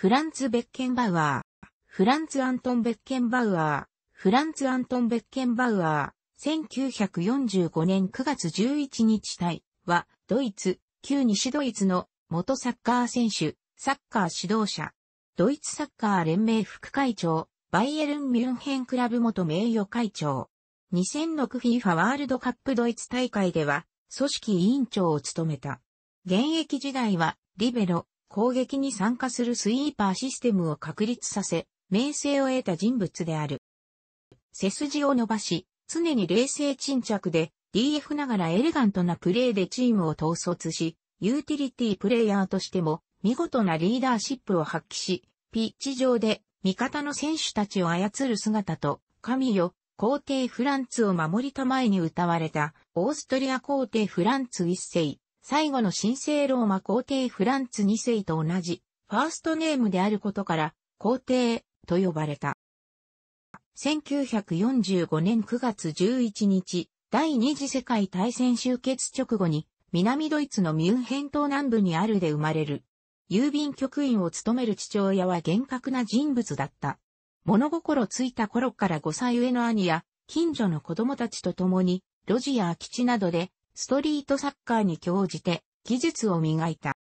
フランツ・ベッケンバウアー、フランツ・アントン・ベッケンバウアー、フランツ・アントン・ベッケンバウアー、1945年9月11日隊は、ドイツ、旧西ドイツの元サッカー選手、サッカー指導者、ドイツサッカー連盟副会長、バイエルン・ミュンヘンクラブ元名誉会長。2006FIFA ワールドカップドイツ大会では、組織委員長を務めた。現役時代は、リベロ、攻撃に参加するスイーパーシステムを確立させ、名声を得た人物である。背筋を伸ばし、常に冷静沈着で、DF ながらエレガントなプレーでチームを統率し、ユーティリティプレイヤーとしても見事なリーダーシップを発揮し、ピッチ上で味方の選手たちを操る姿と、神よ、皇帝フランツを守りたまえに歌われた、オーストリア皇帝フランツ一世、最後の神聖ローマ皇帝フランツ2世と同じ、ファーストネームであることから、皇帝と呼ばれた。1945年9月11日、第二次世界大戦終結直後に、南ドイツのミュンヘン島南部にあるで生まれる。郵便局員を務める父親は厳格な人物だった。物心ついた頃から5歳上の兄や、近所の子供たちと共に、路地や空き地などでストリートサッカーに興じて技術を磨いた。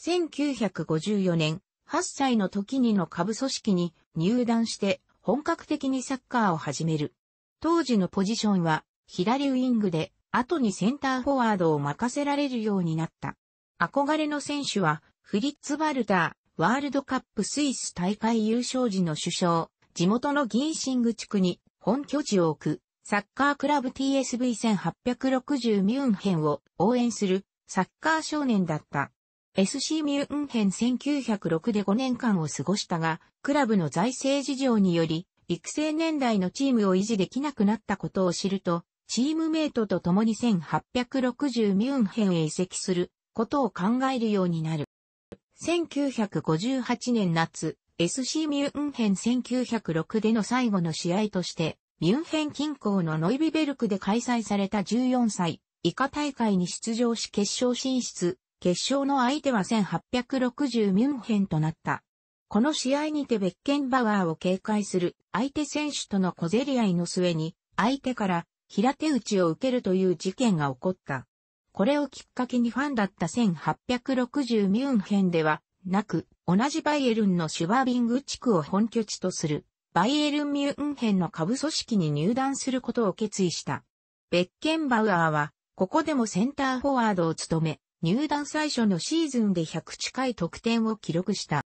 1954年、8歳の時にの下部組織に入団して本格的にサッカーを始める。当時のポジションは左ウィングで後にセンターフォワードを任せられるようになった。憧れの選手はフリッツ・バルター、ワールドカップスイス大会優勝時の首相、地元のギンシング地区に本拠地を置くサッカークラブ TSV1860 ミュンヘンを応援するサッカー少年だった。SC ミュンヘン1906で5年間を過ごしたが、クラブの財政事情により、育成年代のチームを維持できなくなったことを知ると、チームメイトと共に1860ミュンヘンへ移籍することを考えるようになる。1958年夏、SC ミュンヘン1906での最後の試合として、ミュンヘン近郊のノイビベルクで開催された14歳以下大会に出場し決勝進出、決勝の相手は1860ミュンヘンとなった。この試合にてベッケンバワーを警戒する相手選手との小競り合いの末に相手から平手打ちを受けるという事件が起こった。これをきっかけにファンだった1860ミュンヘンではなく同じバイエルンのシュワービング地区を本拠地とするバイエルン・ミュンヘンの下部組織に入団することを決意した。ベッケンバウアーは、ここでもセンターフォワードを務め、入団最初のシーズンで100近い得点を記録した。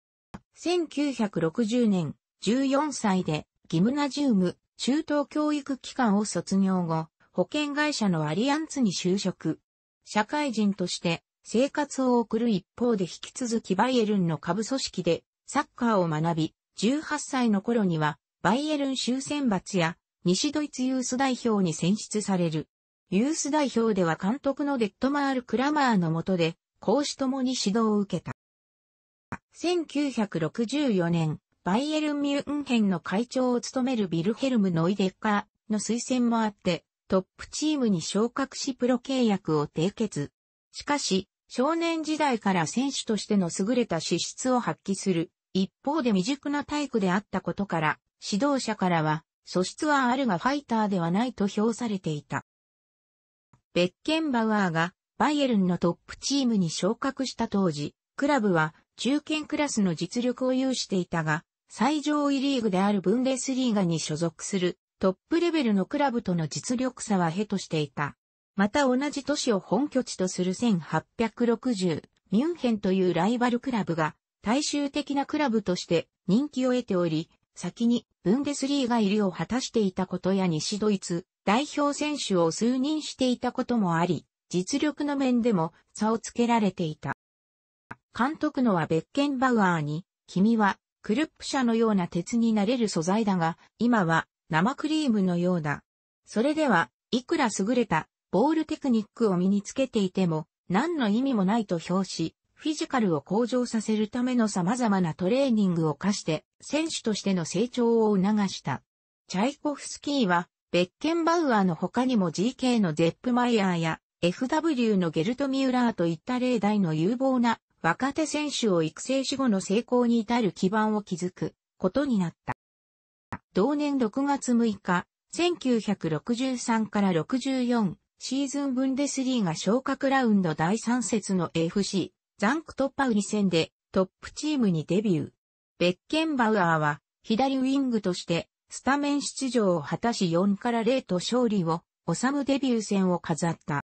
1960年、14歳で、ギムナジウム、中等教育機関を卒業後、保険会社のアリアンツに就職。社会人として生活を送る一方で引き続きバイエルンの下部組織でサッカーを学び、18歳の頃には、バイエルン州選抜や、西ドイツユース代表に選出される。ユース代表では監督のデッドマール・クラマーの下で、講師ともに指導を受けた。1964年、バイエルン・ミュンヘンの会長を務めるビルヘルム・ノイデッカーの推薦もあって、トップチームに昇格しプロ契約を締結。しかし、少年時代から選手としての優れた資質を発揮する一方で未熟な体育であったことから、指導者からは、素質はあるがファイターではないと評されていた。ベッケンバウアーがバイエルンのトップチームに昇格した当時、クラブは中堅クラスの実力を有していたが、最上位リーグであるブンデスリーガに所属するトップレベルのクラブとの実力差はへとしていた。また同じ都市を本拠地とする1860ミュンヘンというライバルクラブが大衆的なクラブとして人気を得ており、先にブンデスリーが入りを果たしていたことや西ドイツ代表選手を数人していたこともあり、実力の面でも差をつけられていた。監督のはベッケンバウアーに、君はクルップ社のような鉄になれる素材だが、今は生クリームのようだ。それでは、いくら優れたボールテクニックを身につけていても、何の意味もないと評し、フィジカルを向上させるための様々なトレーニングを課して、選手としての成長を促した。チャイコフスキーは、ベッケンバウアーの他にも GK のゼップマイヤーや FW のゲルト・ミューラーといった例題の有望な若手選手を育成し後の成功に至る基盤を築くことになった。同年6月6日、1963から64シーズンブンデスリーが昇格ラウンド第3節の FC ザンクトパウリ戦でトップチームにデビュー。ベッケンバウアーは左ウィングとしてスタメン出場を果たし4から0と勝利を収むデビュー戦を飾った。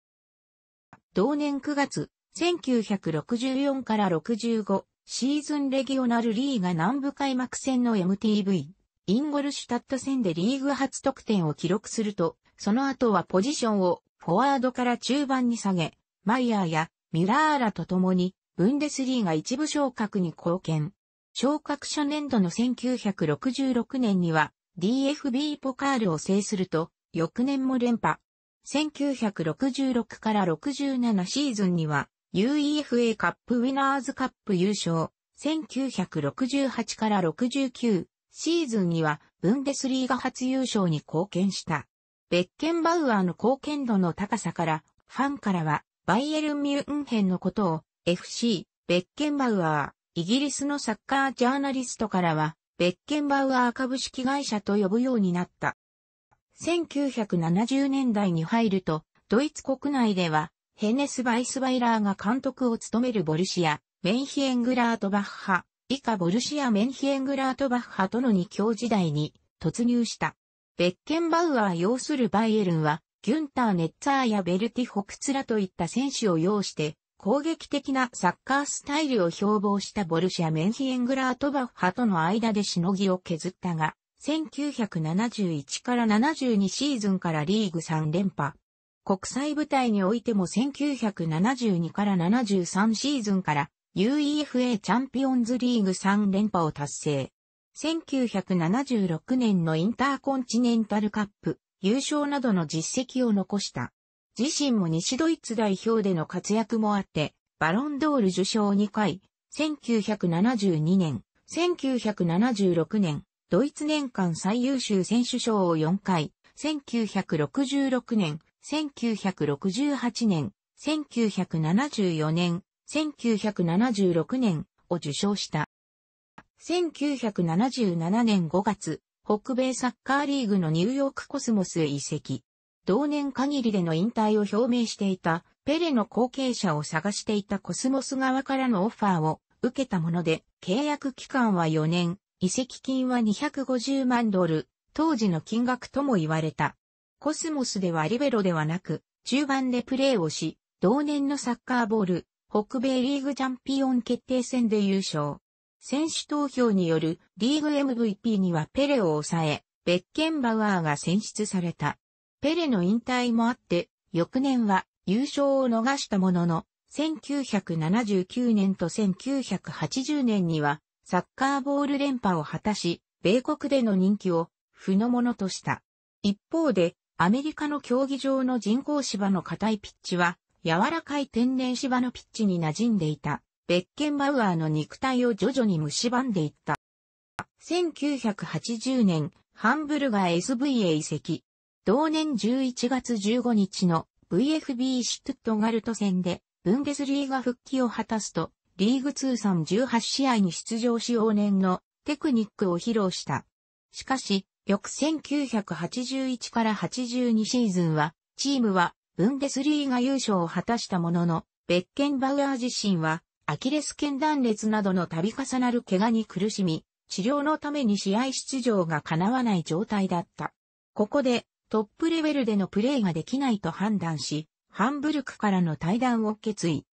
同年9月、1964から65シーズンレギオナルリーガ南部開幕戦の MTV、インゴルシュタット戦でリーグ初得点を記録すると、その後はポジションをフォワードから中盤に下げ、マイヤーやミラーラと共に、ブンデスリーが一部昇格に貢献。昇格初年度の1966年には DFB ポカールを制すると、翌年も連覇。1966から67シーズンには UEFA カップウィナーズカップ優勝。1968から69シーズンにはブンデスリーが初優勝に貢献した。ベッケンバウアーの貢献度の高さから、ファンからはバイエルン・ミュンヘンのことを FC、ベッケンバウアー、イギリスのサッカージャーナリストからは、ベッケンバウアー株式会社と呼ぶようになった。1970年代に入ると、ドイツ国内では、ヘネス・バイスバイラーが監督を務めるボルシア、メンヒエングラートバッハ、以下ボルシア・メンヒエングラートバッハとの二強時代に突入した。ベッケンバウアー要するバイエルンは、ギュンター・ネッツァーやベルティ・ホクツラといった選手を擁して、攻撃的なサッカースタイルを標榜したボルシア・メンヒエングラートバッハとの間でしのぎを削ったが、1971から72シーズンからリーグ3連覇。国際舞台においても1972から73シーズンから UEFA チャンピオンズリーグ3連覇を達成。1976年のインターコンチネンタルカップ、優勝などの実績を残した。自身も西ドイツ代表での活躍もあって、バロンドール受賞2回、1972年、1976年、ドイツ年間最優秀選手賞を4回、1966年、1968年、1974年、1976年を受賞した。1977年5月、北米サッカーリーグのニューヨークコスモスへ移籍。同年限りでの引退を表明していたペレの後継者を探していたコスモス側からのオファーを受けたもので、契約期間は4年、移籍金は250万ドル、当時の金額とも言われた。コスモスではリベロではなく、中盤でプレーをし、同年のサッカーボール、北米リーグチャンピオン決定戦で優勝。選手投票によるリーグ MVP にはペレを抑え、ベッケンバウアーが選出された。ペレの引退もあって、翌年は優勝を逃したものの、1979年と1980年にはサッカーボール連覇を果たし、米国での人気を負のものとした。一方で、アメリカの競技場の人工芝の硬いピッチは、柔らかい天然芝のピッチに馴染んでいた。ベッケンバウアーの肉体を徐々に蝕んでいった。1980年、ハンブルガー SV へ移籍。同年11月15日の VFB シュトゥットガルト戦で、ブンデスリーガ復帰を果たすと、リーグ通算18試合に出場し往年のテクニックを披露した。しかし、翌1981から82シーズンは、チームはブンデスリーガ優勝を果たしたものの、ベッケンバウアー自身はアキレス腱断裂などの度重なる怪我に苦しみ、治療のために試合出場が叶わない状態だった。ここでトップレベルでのプレーができないと判断し、ハンブルクからの退団を決意。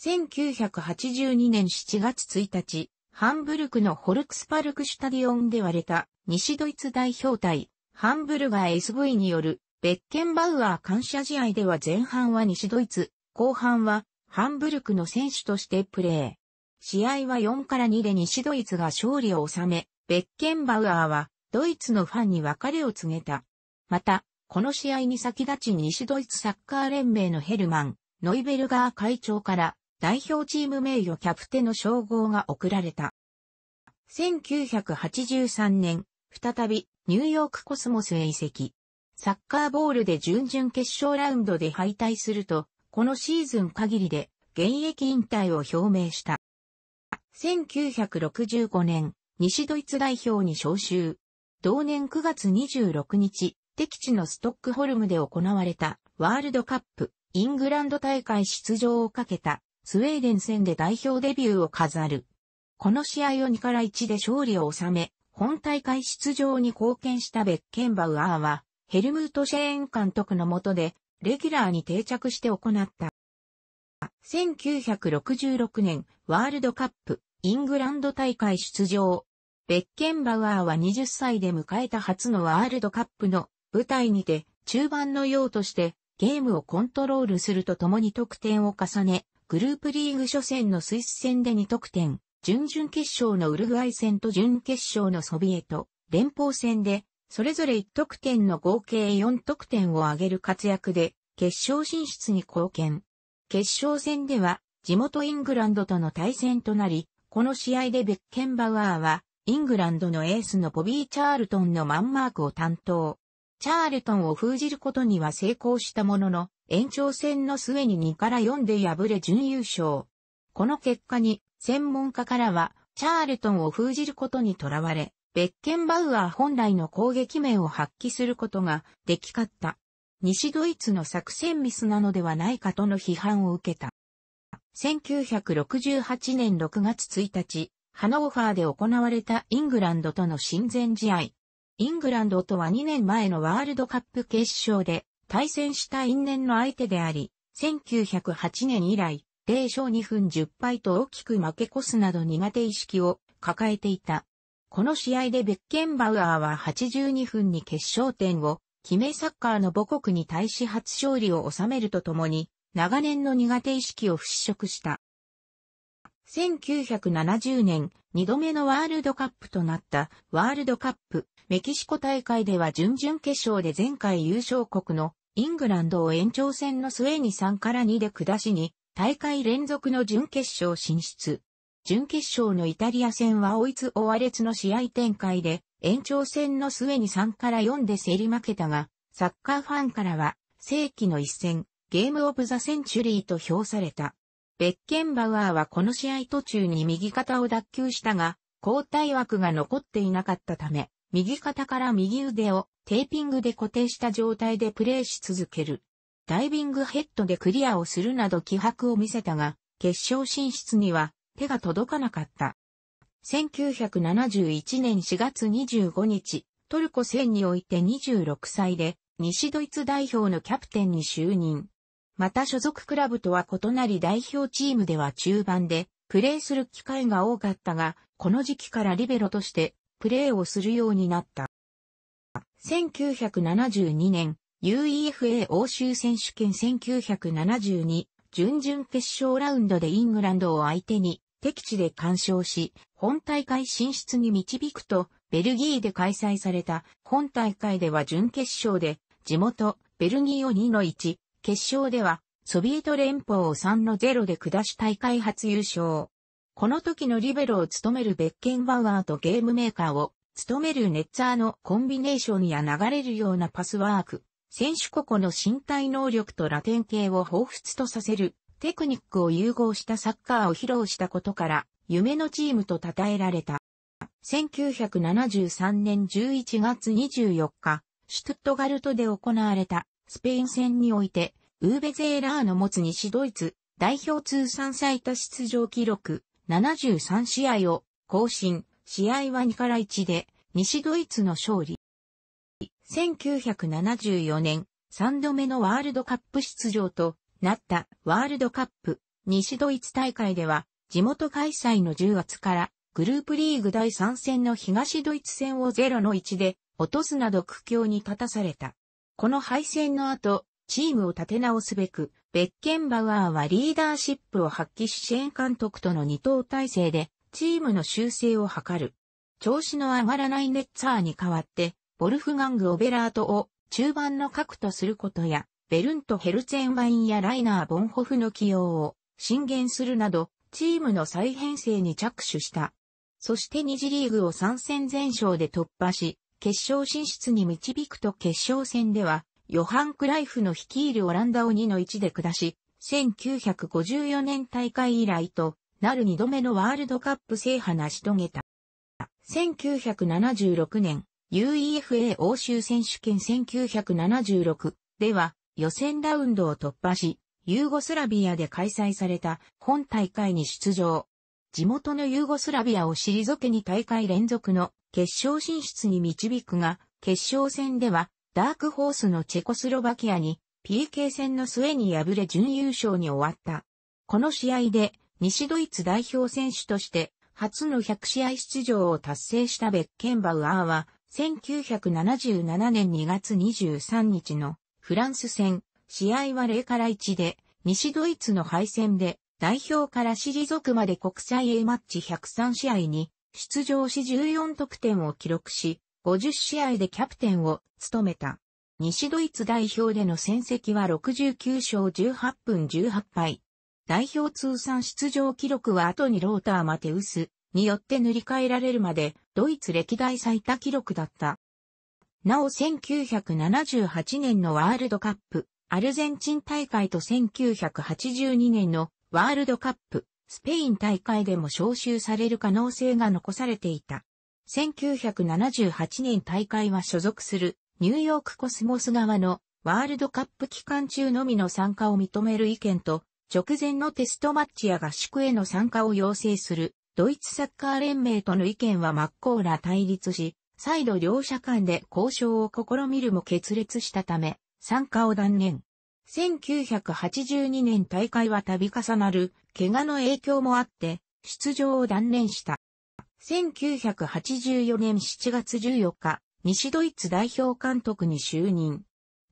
1982年7月1日、ハンブルクのホルクスパルクシュタディオンで割れた西ドイツ代表隊、ハンブルガー SV によるベッケンバウアー感謝試合では前半は西ドイツ、後半はハンブルクの選手としてプレー。試合は4から2で西ドイツが勝利を収め、ベッケンバウアーはドイツのファンに別れを告げた。また、この試合に先立ち西ドイツサッカー連盟のヘルマン、ノイベルガー会長から代表チーム名誉キャプテの称号が贈られた。1983年、再びニューヨークコスモスへ移籍。サッカーボールで準々決勝ラウンドで敗退すると、このシーズン限りで現役引退を表明した。1965年、西ドイツ代表に招集。同年9月26日、敵地のストックホルムで行われたワールドカップイングランド大会出場をかけたスウェーデン戦で代表デビューを飾る。この試合を2から1で勝利を収め、本大会出場に貢献したベッケンバウアーは、ヘルムート・シェーン監督の下でレギュラーに定着して行った。1966年、ワールドカップ、イングランド大会出場。ベッケンバウアーは20歳で迎えた初のワールドカップの舞台にて、中盤のようとしてゲームをコントロールするとともに得点を重ね、グループリーグ初戦のスイス戦で2得点、準々決勝のウルグアイ戦と準決勝のソビエト、連邦戦でそれぞれ1得点の合計4得点を挙げる活躍で、決勝進出に貢献。決勝戦では、地元イングランドとの対戦となり、この試合でベッケンバウアーは、イングランドのエースのボビー・チャールトンのマンマークを担当。チャールトンを封じることには成功したものの、延長戦の末に2から4で敗れ準優勝。この結果に、専門家からは、チャールトンを封じることにとらわれ、ベッケンバウアー本来の攻撃面を発揮することができかった。西ドイツの作戦ミスなのではないかとの批判を受けた。1968年6月1日、ハノーファーで行われたイングランドとの親善試合。イングランドとは2年前のワールドカップ決勝で対戦した因縁の相手であり、1908年以来、0勝2分10敗と大きく負け越すなど苦手意識を抱えていた。この試合でベッケンバウアーは82分に決勝点を決めサッカーの母国に対し初勝利を収めるとともに、長年の苦手意識を払拭した。1970年、2度目のワールドカップとなったワールドカップメキシコ大会では準々決勝で前回優勝国のイングランドを延長戦の末に3から2で下しに大会連続の準決勝進出。準決勝のイタリア戦は追いつ追われつの試合展開で、延長戦の末に3から4で競り負けたが、サッカーファンからは、世紀の一戦、ゲームオブザセンチュリーと評された。ベッケンバウアーはこの試合途中に右肩を脱臼したが、交代枠が残っていなかったため、右肩から右腕をテーピングで固定した状態でプレーし続ける。ダイビングヘッドでクリアをするなど気迫を見せたが、決勝進出には手が届かなかった。1971年4月25日、トルコ戦において26歳で、西ドイツ代表のキャプテンに就任。また所属クラブとは異なり代表チームでは中盤で、プレーする機会が多かったが、この時期からリベロとして、プレーをするようになった。1972年、UEFA 欧州選手権1972準々決勝ラウンドでイングランドを相手に敵地で干渉し、本大会進出に導くと、ベルギーで開催された本大会では準決勝で、地元、ベルギーを2 1、決勝では、ソビエト連邦を3の0で下し大会初優勝。この時のリベロを務めるベッケンバウアーとゲームメーカーを務めるネッツァーのコンビネーションや流れるようなパスワーク、選手個々の身体能力とラテン系を彷彿とさせるテクニックを融合したサッカーを披露したことから、夢のチームと称えられた。1973年11月24日、シュトットガルトで行われたスペイン戦において、ウーベゼーラーの持つ西ドイツ代表通算最多出場記録73試合を更新、試合は2から1で西ドイツの勝利。1974年3度目のワールドカップ出場となったワールドカップ西ドイツ大会では地元開催の10月からグループリーグ第3戦の東ドイツ戦を0の1で落とすなど苦境に立たされた。この敗戦の後、チームを立て直すべく、ベッケンバウアーはリーダーシップを発揮し支援監督との二等体制で、チームの修正を図る。調子の上がらないネッツァーに代わって、ボルフガング・オベラートを中盤の核とすることや、ベルント・ヘルツェンワインやライナー・ボンホフの起用を進言するなど、チームの再編成に着手した。そして二次リーグを参戦全勝で突破し、決勝進出に導くと決勝戦では、ヨハン・クライフの率いるオランダを2の1で下し、1954年大会以来となる2度目のワールドカップ制覇成し遂げた。1976年 UEFA 欧州選手権1976では予選ラウンドを突破し、ユーゴスラビアで開催された本大会に出場。地元のユーゴスラビアを退けに大会連続の決勝進出に導くが、決勝戦ではダークホースのチェコスロバキアに PK 戦の末に敗れ準優勝に終わった。この試合で西ドイツ代表選手として初の100試合出場を達成したベッケンバウアーは1977年2月23日のフランス戦、試合は0から1で、西ドイツの敗戦で、代表から退くまで国際 A マッチ103試合に、出場し14得点を記録し、50試合でキャプテンを務めた。西ドイツ代表での戦績は69勝18分18敗。代表通算出場記録は後にローター・マテウスによって塗り替えられるまでドイツ歴代最多記録だった。なお1978年のワールドカップ、アルゼンチン大会と1982年のワールドカップ、スペイン大会でも招集される可能性が残されていた。1978年大会は所属するニューヨークコスモス側のワールドカップ期間中のみの参加を認める意見と直前のテストマッチや合宿への参加を要請するドイツサッカー連盟との意見は真っ向ら対立し、再度両者間で交渉を試みるも決裂したため、参加を断念。1982年大会は度重なる怪我の影響もあって、出場を断念した。1984年7月14日、西ドイツ代表監督に就任。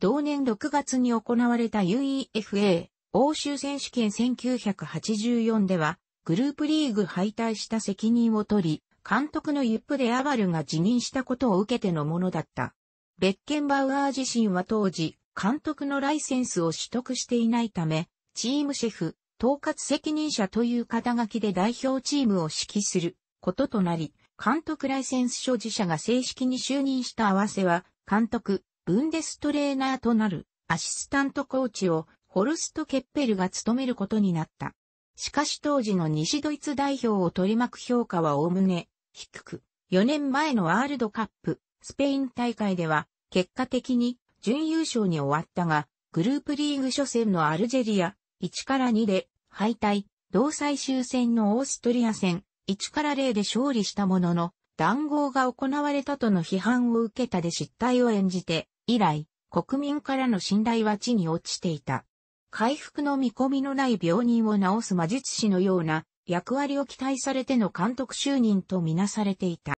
同年6月に行われた UEFA 欧州選手権1984では、グループリーグ敗退した責任を取り、監督のユップ・デ・アバルが辞任したことを受けてのものだった。ベッケンバウアー自身は当時、監督のライセンスを取得していないため、チームシェフ、統括責任者という肩書きで代表チームを指揮することとなり、監督ライセンス所持者が正式に就任した合わせは、監督、ブンデストレーナーとなるアシスタントコーチをホルスト・ケッペルが務めることになった。しかし当時の西ドイツ代表を取り巻く評価はおおむね低く、4年前のワールドカップ、スペイン大会では、結果的に準優勝に終わったが、グループリーグ初戦のアルジェリア、1から2で敗退、同最終戦のオーストリア戦、1から0で勝利したものの、談合が行われたとの批判を受けたで失態を演じて、以来、国民からの信頼は地に落ちていた。回復の見込みのない病人を治す魔術師のような役割を期待されての監督就任とみなされていた。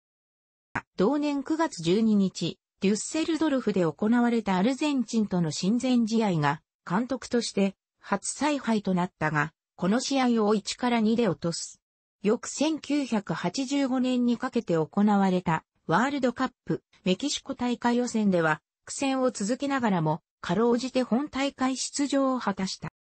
同年9月12日、デュッセルドルフで行われたアルゼンチンとの親善試合が監督として初采配となったが、この試合を1から2で落とす。翌1985年にかけて行われたワールドカップメキシコ大会予選では苦戦を続けながらも、かろうじて本大会出場を果たした。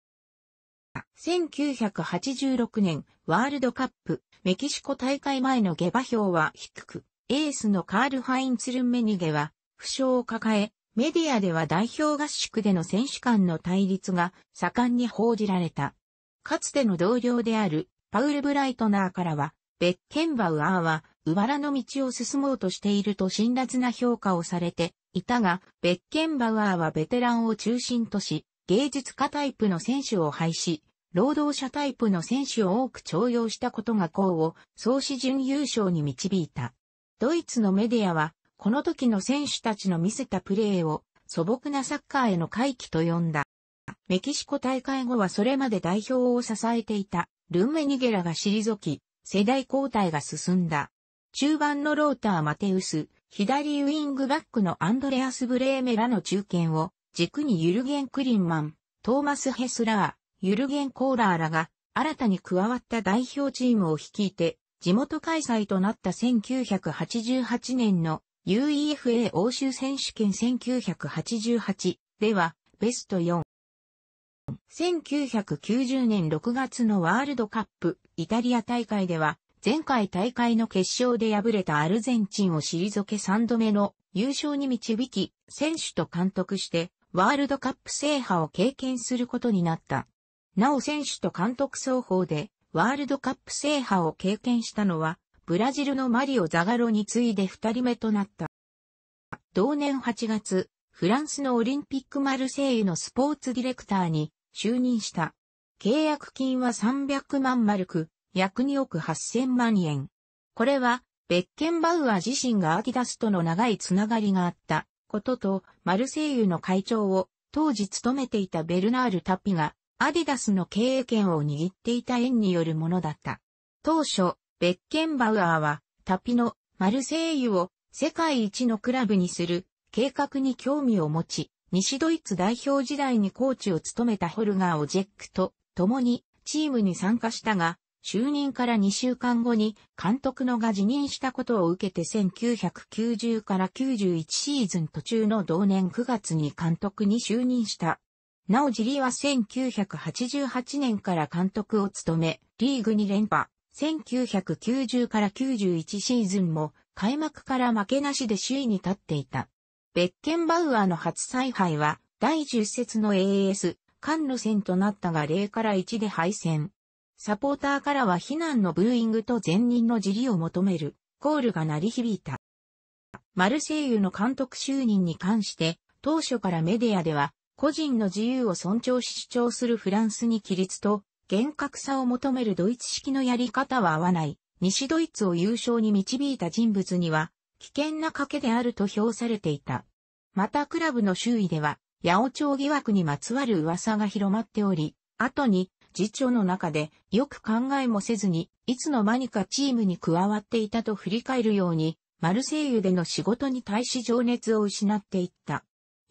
1986年ワールドカップメキシコ大会前の下馬評は低く、エースのカール・ハインツルンメニゲは負傷を抱え、メディアでは代表合宿での選手間の対立が盛んに報じられた。かつての同僚であるパウル・ブライトナーからは、ベッケンバウアーは、ウバラの道を進もうとしていると辛辣な評価をされていたが、ベッケンバウアーはベテランを中心とし、芸術家タイプの選手を廃止、労働者タイプの選手を多く徴用したことが功を総資準優勝に導いた。ドイツのメディアは、この時の選手たちの見せたプレーを素朴なサッカーへの回帰と呼んだ。メキシコ大会後はそれまで代表を支えていたルンメニゲラが退き、世代交代が進んだ。中盤のローターマテウス、左ウィングバックのアンドレアス・ブレーメラの中堅を軸にユルゲン・クリンマン、トーマス・ヘスラー、ユルゲン・コーラーらが新たに加わった代表チームを率いて、地元開催となった1988年の UEFA 欧州選手権1988ではベスト4。1990年6月のワールドカップイタリア大会では前回大会の決勝で敗れたアルゼンチンを退け3度目の優勝に導き選手と監督してワールドカップ制覇を経験することになった。なお選手と監督双方でワールドカップ制覇を経験したのは、ブラジルのマリオ・ザガロに次いで二人目となった。同年8月、フランスのオリンピックマルセイユのスポーツディレクターに就任した。契約金は300万マルク、約2億8000万円。これは、ベッケンバウアー自身がアディダスとの長いつながりがあったことと、マルセイユの会長を当時務めていたベルナール・タピがアディダスの経営権を握っていた縁によるものだった。当初、ベッケンバウアーは、タピのマルセイユを世界一のクラブにする計画に興味を持ち、西ドイツ代表時代にコーチを務めたホルガー・オジェックと共にチームに参加したが、就任から2週間後に監督のが辞任したことを受けて1990から91シーズン途中の同年9月に監督に就任した。なおジリは1988年から監督を務め、リーグ2連覇、1990から91シーズンも開幕から負けなしで首位に立っていた。ベッケンバウアーの初采配は第10節の AS、ン路戦となったが0から1で敗戦。サポーターからは非難のブーイングと前任のジリを求める、コールが鳴り響いた。マルセイユの監督就任に関して、当初からメディアでは、個人の自由を尊重し主張するフランスに規律と厳格さを求めるドイツ式のやり方は合わない、西ドイツを優勝に導いた人物には、危険な賭けであると評されていた。またクラブの周囲では、八百長疑惑にまつわる噂が広まっており、後に、次長の中で、よく考えもせずに、いつの間にかチームに加わっていたと振り返るように、マルセイユでの仕事に対し情熱を失っていった。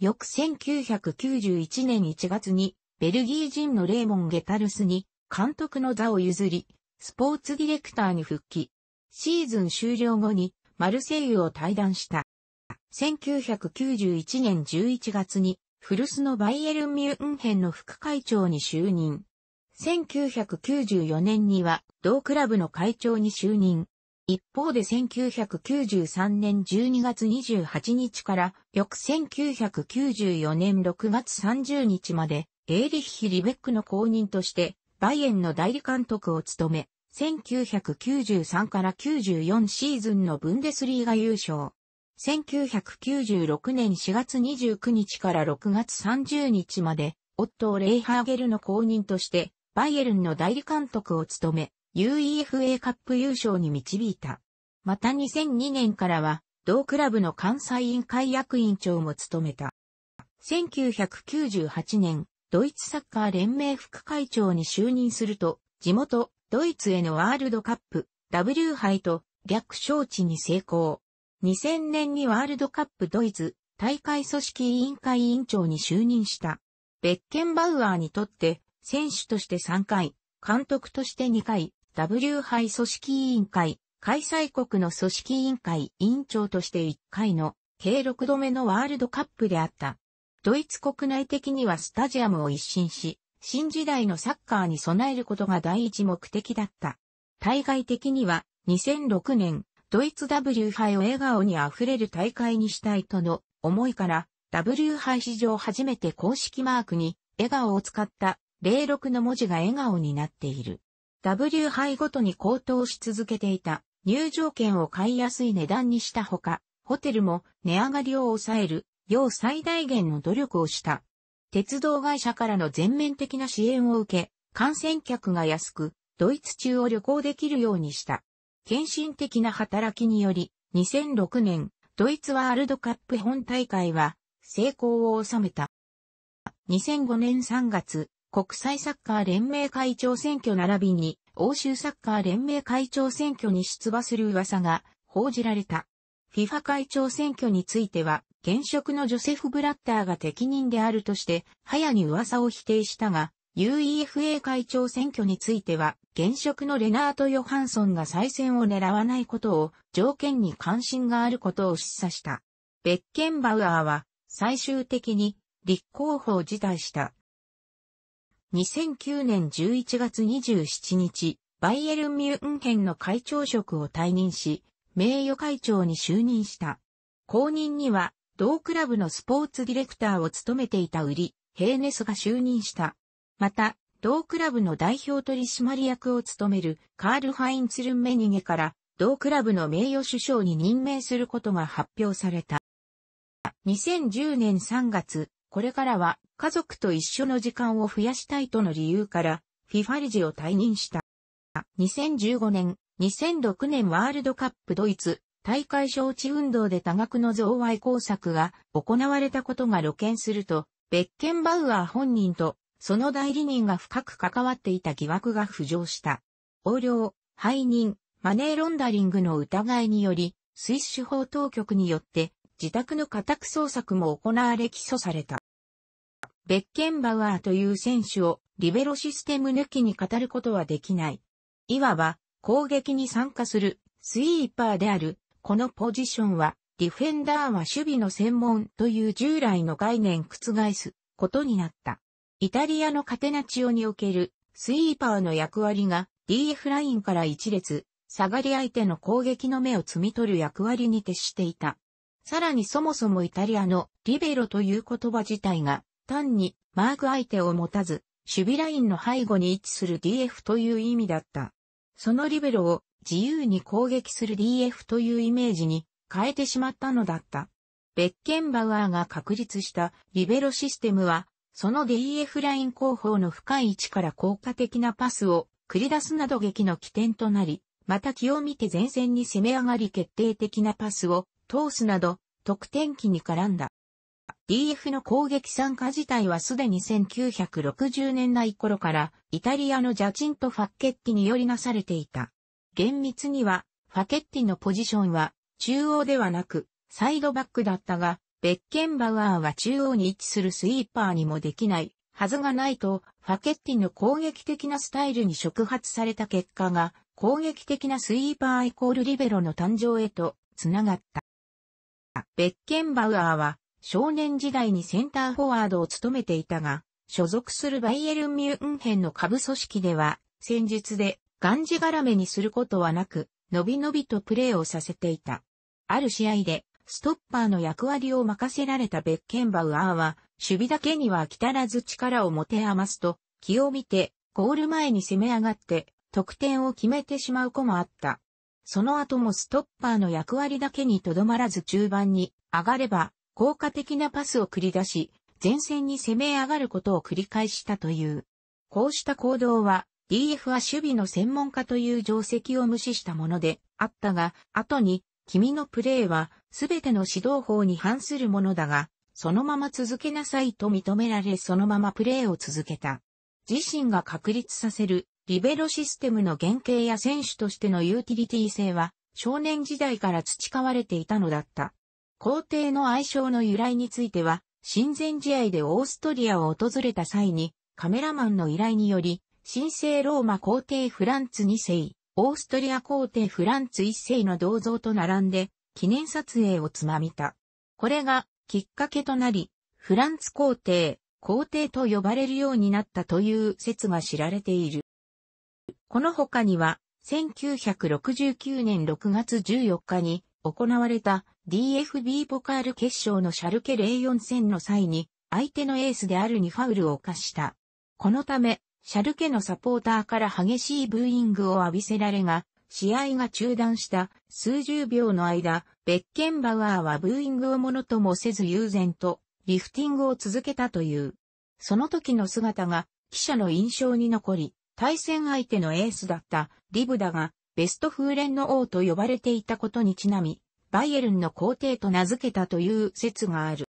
翌1991年1月に、ベルギー人のレーモン・ゲタルスに、監督の座を譲り、スポーツディレクターに復帰。シーズン終了後に、マルセイユを退団した。1991年11月に、古巣のバイエルン・ミュンヘンの副会長に就任。1994年には、同クラブの会長に就任。一方で1993年12月28日から翌1994年6月30日までエーリッヒ・リベックの後任としてバイエンの代理監督を務め、1993から94シーズンのブンデスリーが優勝。1996年4月29日から6月30日まで、オットー・レイハーゲルの後任として、バイエルンの代理監督を務め、UEFA カップ優勝に導いた。また2002年からは、同クラブの関西委員会役員長も務めた。1998年、ドイツサッカー連盟副会長に就任すると、地元、ドイツへのワールドカップ、W 杯と逆招致に成功。2000年にワールドカップドイツ大会組織委員会委員長に就任した。ベッケンバウアーにとって、選手として3回、監督として2回、W 杯組織委員会、開催国の組織委員会委員長として1回の計6度目のワールドカップであった。ドイツ国内的にはスタジアムを一新し、新時代のサッカーに備えることが第一目的だった。対外的には2006年、ドイツ W 杯を笑顔に溢れる大会にしたいとの思いから、W 杯史上初めて公式マークに笑顔を使った06の文字が笑顔になっている。W 杯ごとに高騰し続けていた入場券を買いやすい値段にしたほか、ホテルも値上がりを抑えるよう最大限の努力をした。鉄道会社からの全面的な支援を受け、感染客が安く、ドイツ中を旅行できるようにした。献身的な働きにより、2006年、ドイツワールドカップ本大会は成功を収めた。2005年3月、国際サッカー連盟会長選挙並びに欧州サッカー連盟会長選挙に出馬する噂が報じられた。FIFA 会長選挙については、現職のジョセフ・ブラッターが適任であるとして、早に噂を否定したが、UEFA 会長選挙については、現職のレナート・ヨハンソンが再選を狙わないことを条件に関心があることを示唆した。ベッケンバウアーは最終的に立候補を辞退した。2009年11月27日、バイエルン・ミュンヘンの会長職を退任し、名誉会長に就任した。後任には、同クラブのスポーツディレクターを務めていたウリ、ヘーネスが就任した。また、同クラブの代表取締役を務めるカール・ハインツルン・メニゲから、同クラブの名誉首相に任命することが発表された。2010年3月、これからは家族と一緒の時間を増やしたいとの理由から、フィファルジを退任した。2015年、2006年ワールドカップドイツ大会招致運動で多額の贈賄工作が行われたことが露見すると、ベッケンバウアー本人とその代理人が深く関わっていた疑惑が浮上した。横領、背任、マネーロンダリングの疑いにより、スイッシュ法当局によって自宅の家宅捜索も行われ起訴された。ベッケンバウアーという選手をリベロシステム抜きに語ることはできない。いわば攻撃に参加するスイーパーである。このポジションはディフェンダーは守備の専門という従来の概念覆すことになった。イタリアのカテナチオにおけるスイーパーの役割が DF ラインから一列下がり相手の攻撃の目を摘み取る役割に徹していた。さらにそもそもイタリアのリベロという言葉自体が単にマーク相手を持たず、守備ラインの背後に位置する DF という意味だった。そのリベロを自由に攻撃する DF というイメージに変えてしまったのだった。ベッケンバウアーが確立したリベロシステムは、その DF ライン後方の深い位置から効果的なパスを繰り出すなど劇の起点となり、また気を見て前線に攻め上がり決定的なパスを通すなど、得点機に絡んだ。DF の攻撃参加自体はすでに1960年代頃からイタリアのジャチンとファッケッティによりなされていた。厳密にはファケッティのポジションは中央ではなくサイドバックだったが、ベッケンバウアーは中央に位置するスイーパーにもできないはずがないと、ファケッティの攻撃的なスタイルに触発された結果が、攻撃的なスイーパーイコールリベロの誕生へとつながった。ベッケンバウアーは少年時代にセンターフォワードを務めていたが、所属するバイエルン・ミュンヘンの下部組織では、戦術で、がんじがらめにすることはなく、のびのびとプレーをさせていた。ある試合で、ストッパーの役割を任せられたベッケンバウアーは、守備だけには飽き足らず力を持て余すと、気を見て、ゴール前に攻め上がって、得点を決めてしまう子もあった。その後もストッパーの役割だけにとどまらず中盤に上がれば、効果的なパスを繰り出し、前線に攻め上がることを繰り返したという。こうした行動は、DF は守備の専門家という定石を無視したものであったが、後に、君のプレーは全ての指導法に反するものだが、そのまま続けなさいと認められそのままプレーを続けた。自身が確立させるリベロシステムの原型や選手としてのユーティリティ性は少年時代から培われていたのだった。皇帝の愛称の由来については、親善試合でオーストリアを訪れた際に、カメラマンの依頼により、神聖ローマ皇帝フランツ2世、オーストリア皇帝フランツ1世の銅像と並んで、記念撮影をつまみた。これが、きっかけとなり、フランツ皇帝、皇帝と呼ばれるようになったという説が知られている。この他には、1969年6月14日に行われた DFB ポカール決勝のシャルケ04戦の際に、相手のエースであるにファウルを犯した。このため、シャルケのサポーターから激しいブーイングを浴びせられが、試合が中断した数十秒の間、ベッケンバウアーはブーイングをものともせず悠然とリフティングを続けたという。その時の姿が記者の印象に残り、対戦相手のエースだったリブダがベスト風連の王と呼ばれていたことにちなみ、バイエルンの皇帝と名付けたという説がある。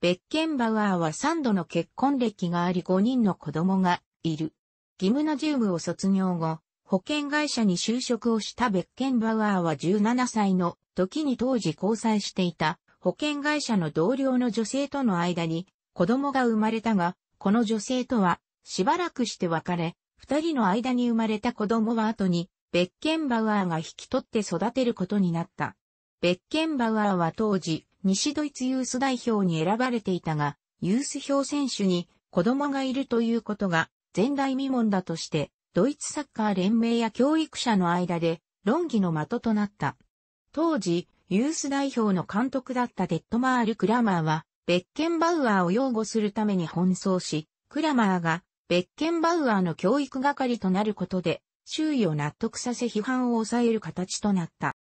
ベッケンバウアーは3度の結婚歴があり5人の子供がいる。ギムナジウムを卒業後、保険会社に就職をしたベッケンバウアーは17歳の時に当時交際していた保険会社の同僚の女性との間に子供が生まれたが、この女性とはしばらくして別れ、二人の間に生まれた子供は後にベッケンバウアーが引き取って育てることになった。ベッケンバウアーは当時、西ドイツユース代表に選ばれていたが、ユース表選手に子供がいるということが前代未聞だとして、ドイツサッカー連盟や教育者の間で論議の的となった。当時、ユース代表の監督だったデッドマール・クラマーは、ベッケンバウアーを擁護するために奔走し、クラマーがベッケンバウアーの教育係となることで、周囲を納得させ批判を抑える形となった。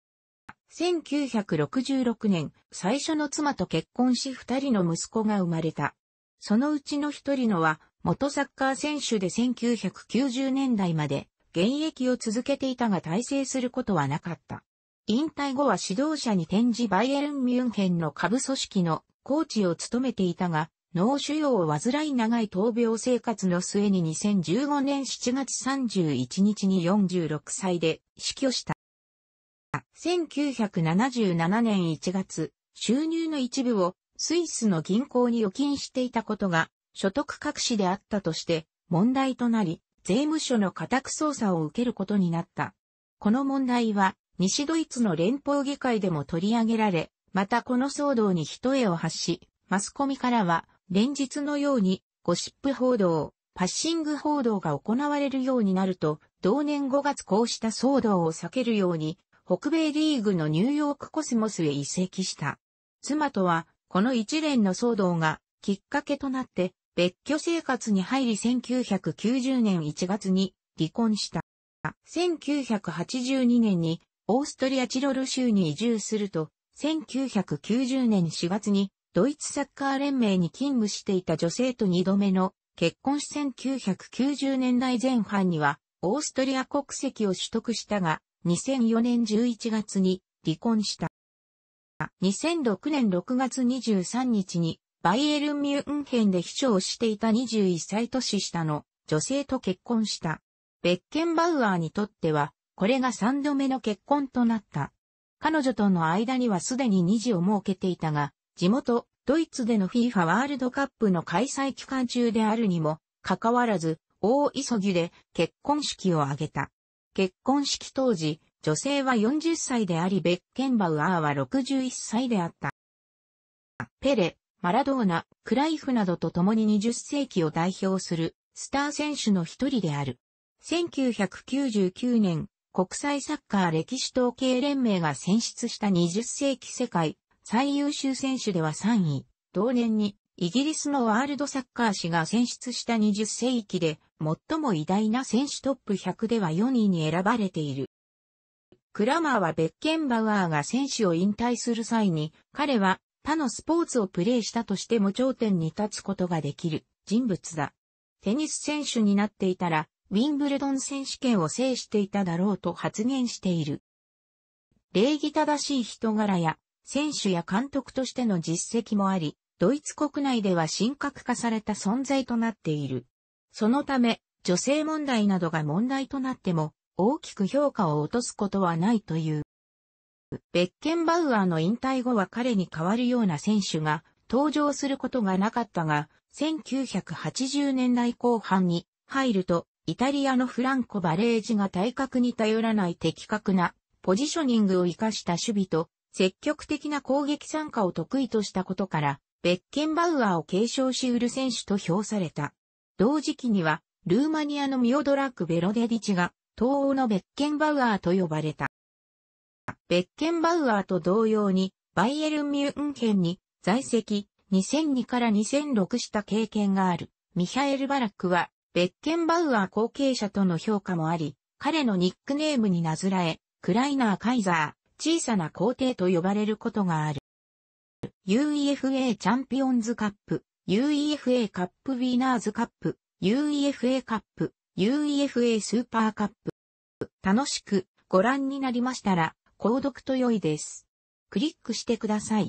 1966年、最初の妻と結婚し二人の息子が生まれた。そのうちの一人のは、元サッカー選手で1990年代まで現役を続けていたが体制することはなかった。引退後は指導者に転じバイエルン・ミュンヘンの下部組織のコーチを務めていたが、脳腫瘍を患い長い闘病生活の末に2015年7月31日に46歳で死去した。1977年1月、収入の一部をスイスの銀行に預金していたことが所得隠しであったとして問題となり、税務署の家宅捜査を受けることになった。この問題は西ドイツの連邦議会でも取り上げられ、またこの騒動に一重を発し、マスコミからは連日のようにゴシップ報道、パッシング報道が行われるようになると、同年5月こうした騒動を避けるように北米リーグのニューヨークコスモスへ移籍した。妻とは、この一連の騒動がきっかけとなって、別居生活に入り1990年1月に離婚した。1982年にオーストリアチロル州に移住すると、1990年4月にドイツサッカー連盟に勤務していた女性と2度目の結婚し1990年代前半にはオーストリア国籍を取得したが、2004年11月に離婚した。2006年6月23日にバイエルン・ミュンヘンで秘書をしていた21歳年下の女性と結婚した。ベッケンバウアーにとっては、これが3度目の結婚となった。彼女との間にはすでに2児を設けていたが、地元、ドイツでの FIFA ワールドカップの開催期間中であるにも、かかわらず、大急ぎで結婚式を挙げた。結婚式当時、女性は40歳であり、ベッケンバウアーは61歳であった。ペレ、マラドーナ、クライフなどと共に20世紀を代表するスター選手の一人である。1999年、国際サッカー歴史統計連盟が選出した20世紀世界最優秀選手では3位。同年にイギリスのワールドサッカー誌が選出した20世紀で最も偉大な選手トップ100では4位に選ばれている。クラマーはベッケンバウアーが選手を引退する際に、彼は他のスポーツをプレーしたとしても頂点に立つことができる人物だ。テニス選手になっていたら、ウィンブルドン選手権を制していただろうと発言している。礼儀正しい人柄や、選手や監督としての実績もあり、ドイツ国内では神格化された存在となっている。そのため、女性問題などが問題となっても、大きく評価を落とすことはないという。ベッケンバウアーの引退後は彼に代わるような選手が登場することがなかったが、1980年代後半に入ると、イタリアのフランコ・バレージが体格に頼らない的確なポジショニングを活かした守備と積極的な攻撃参加を得意としたことから、ベッケンバウアーを継承しうる選手と評された。同時期には、ルーマニアのミオドラック・ベロデディチが、東欧のベッケンバウアーと呼ばれた。ベッケンバウアーと同様に、バイエルン・ミュンヘンに在籍、2002から2006した経験がある。ミハエル・バラックは、ベッケンバウアー後継者との評価もあり、彼のニックネームになずらえ、クライナー・カイザー、小さな皇帝と呼ばれることがある。UEFA チャンピオンズカップ、UEFA カップウィナーズカップ、UEFA カップ、UEFA スーパーカップ。楽しくご覧になりましたら、購読と良いです。クリックしてください。